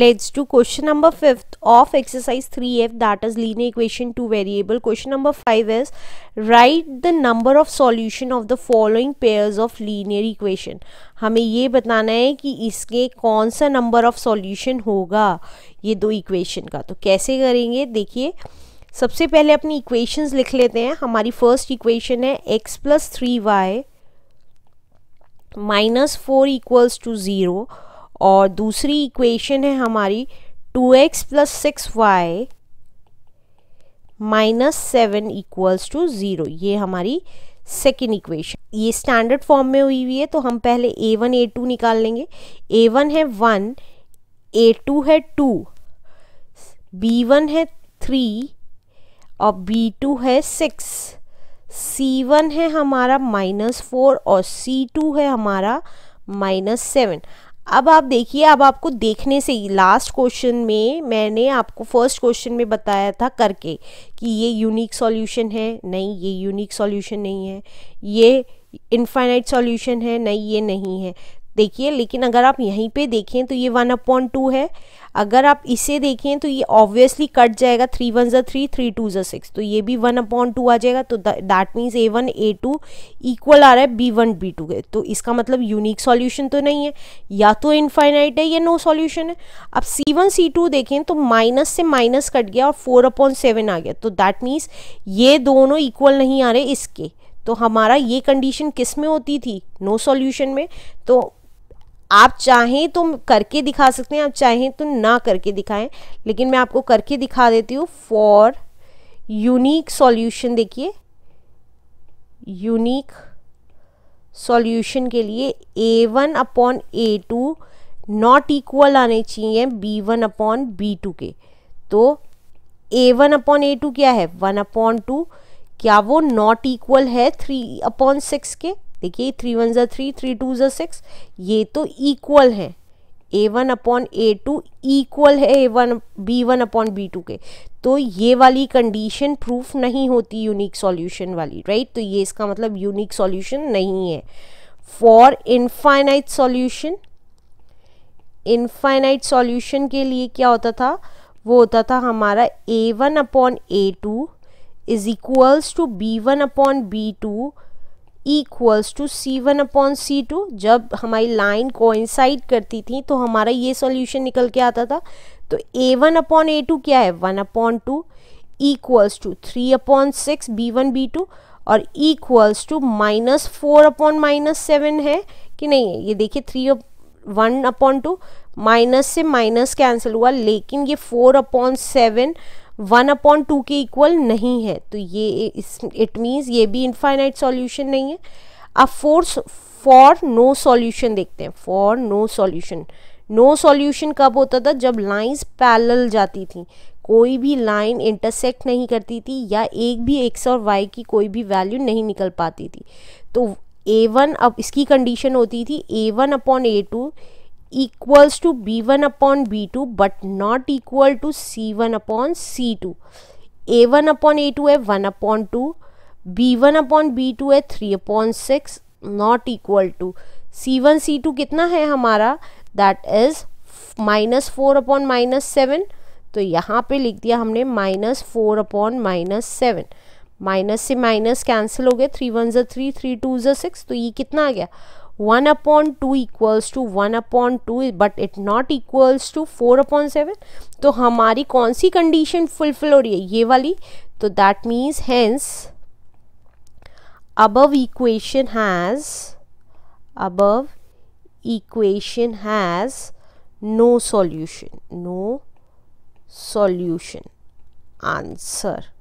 leads to question number 5th of exercise 3f that is linear equation 2 variable question number 5 is write the number of solution of the following pairs of linear equation हमें ये बताना है कि इसके कौन सा number of solution होगा ये दो इक्वेशन का तो कैसे करेंगे देखिए सबसे पहले अपनी इक्वेशंस लिख लेते हैं हमारी फर्स्ट इक्वेशन है x plus three Y minus four equals to zero और दूसरी इक्वेशन है हमारी two X plus six Y minus seven equals to zero ये हमारी सेकेंड इक्वेशन ये स्टैंडर्ड फॉर्म में हुई हुई है तो हम पहले ए वन ए टू निकाल लेंगे ए वन है वन ए टू है टू बी वन है थ्री और बी टू है सिक्स सी वन है हमारा माइनस फोर और सी टू है हमारा माइनस सेवन अब आप देखिए अब आपको देखने से ही लास्ट क्वेश्चन में मैंने आपको फर्स्ट क्वेश्चन में बताया था करके कि ये यूनिक सॉल्यूशन है नहीं ये यूनिक सॉल्यूशन नहीं है ये इनफाइनाइट सॉल्यूशन है नहीं ये नहीं है देखिए लेकिन अगर आप यहीं पे देखें तो ये वन अपॉन टू है अगर आप इसे देखें तो ये ऑब्वियसली कट जाएगा थ्री वन ज़ा थ्री थ्री टू ज़ा सिक्स तो ये भी वन अपॉन टू आ जाएगा तो that means A one A two equal आ रहा है बी वन बी टू के तो इसका मतलब यूनिक सॉल्यूशन तो नहीं है या तो इनफाइनाइट है या नो सॉल्यूशन है अब सी वन सी टू देखें तो माइनस से माइनस कट गया और फोर अपॉन सेवन आ गया तो दैट मीन्स ये दोनों इक्वल नहीं आ रहे इसके तो हमारा ये कंडीशन किस में होती थी नो no सॉल्यूशन में तो आप चाहें तो करके दिखा सकते हैं आप चाहें तो ना करके दिखाएं लेकिन मैं आपको करके दिखा देती हूँ फॉर यूनिक सॉल्यूशन देखिए यूनिक सॉल्यूशन के लिए A one upon A two not equal आने चाहिए B one upon B two के तो A one upon A two क्या है वन अपॉन टू क्या वो नॉट इक्वल है थ्री अपॉन सिक्स के देखिए थ्री वन ज़ा थ्री थ्री टू ज़ा सिक्स ये तो इक्वल है A one upon A two equal है A one B one upon B two के तो ये वाली कंडीशन प्रूफ नहीं होती यूनिक सॉल्यूशन वाली राइट तो ये इसका मतलब यूनिक सॉल्यूशन नहीं है for infinite solution infinite solution के लिए क्या होता था वो होता था हमारा A one upon A two is equals to B one upon B two equals to C one upon C two जब हमारी लाइन कोइंसाइड करती थी तो हमारा ये सॉल्यूशन निकल के आता था तो A one upon A two क्या है one upon two equals to three upon six B one B two और equals to minus four upon minus seven है कि नहीं है ये देखिए three one upon two minus से माइनस कैंसिल हुआ लेकिन ये four upon seven one upon two के इक्वल नहीं है तो ये इट मीन्स ये भी इनफाइनाइट सॉल्यूशन नहीं है अब फोर्स फॉर नो सॉल्यूशन देखते हैं for no solution no solution कब होता था जब लाइंस पैरेलल जाती थी कोई भी लाइन इंटरसेक्ट नहीं करती थी या एक भी एक्स और वाई की कोई भी वैल्यू नहीं निकल पाती थी तो ए वन अब इसकी कंडीशन होती थी A one upon A two equals to B B one upon two but not equal to C one upon C two A one upon A two है one upon two B one upon B two है three upon six not equal to C one C two कितना है हमारा that is minus four upon minus seven तो यहाँ पे लिख दिया हमने minus four upon minus seven minus से माइनस कैंसिल हो गया थ्री वन जो थ्री थ्री टू जो सिक्स तो ये कितना आ गया one upon two equals to one upon two but it not equals to four upon seven तो हमारी कौन सी कंडीशन फुलफिल हो रही है ये वाली तो that means hence above equation has above equation has no solution no solution answer